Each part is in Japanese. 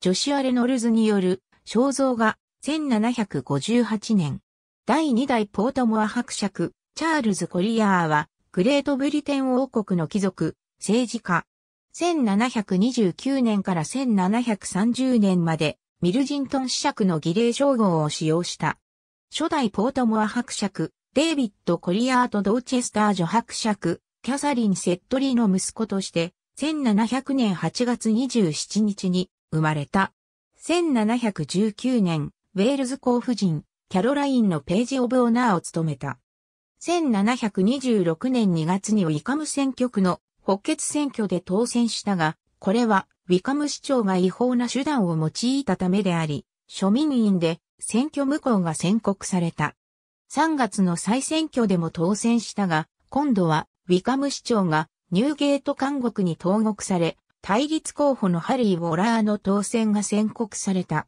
ジョシュア・レノルズによる肖像画1758年。第2代ポートモア伯爵、チャールズ・コリアーは、グレートブリテン王国の貴族、政治家。1729年から1730年まで、ミルジントン子爵の儀礼称号を使用した。初代ポートモア伯爵、デイビッド・コリアーとドーチェスター女伯爵、キャサリン・セットリーの息子として、1700年8月27日に生まれた。1719年、ウェールズ公夫人、キャロラインのページ・オブ・オナーを務めた。1726年2月にウィカム選挙区の北決選挙で当選したが、これはウィカム市長が違法な手段を用いたためであり、庶民院で選挙無効が宣告された。3月の再選挙でも当選したが、今度はウィカム市長がニューゲート監獄に投獄され、対立候補のハリー・ウォラーの当選が宣告された。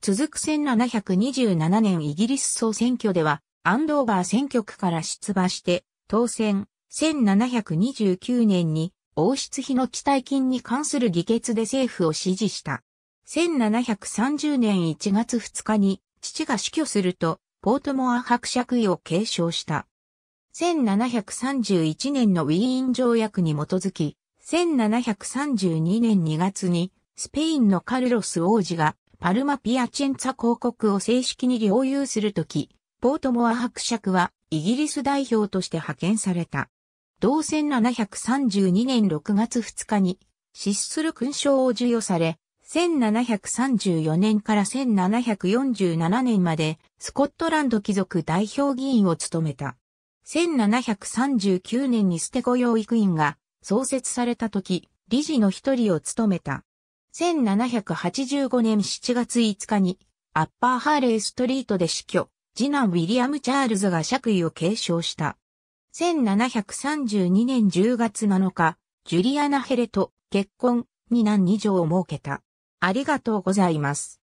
続く1727年イギリス総選挙では、アンドーバー選挙区から出馬して、当選、1729年に王室費の地帯金に関する議決で政府を支持した。1730年1月2日に父が死去すると、ポートモア伯爵位を継承した。1731年のウィーン条約に基づき、1732年2月に、スペインのカルロス王子が、パルマ・ピアチェンツァ公国を正式に領有するとき、ポートモア伯爵は、イギリス代表として派遣された。同1732年6月2日に、失する勲章を授与され、1734年から1747年まで、スコットランド貴族代表議員を務めた。1739年にステゴ養育院が創設された時、理事の一人を務めた。1785年7月5日に、アッパーハーレーストリートで死去、次男ウィリアム・チャールズが爵位を継承した。1732年10月7日、ジュリアナ・ヘレと結婚、二男二女を設けた。ありがとうございます。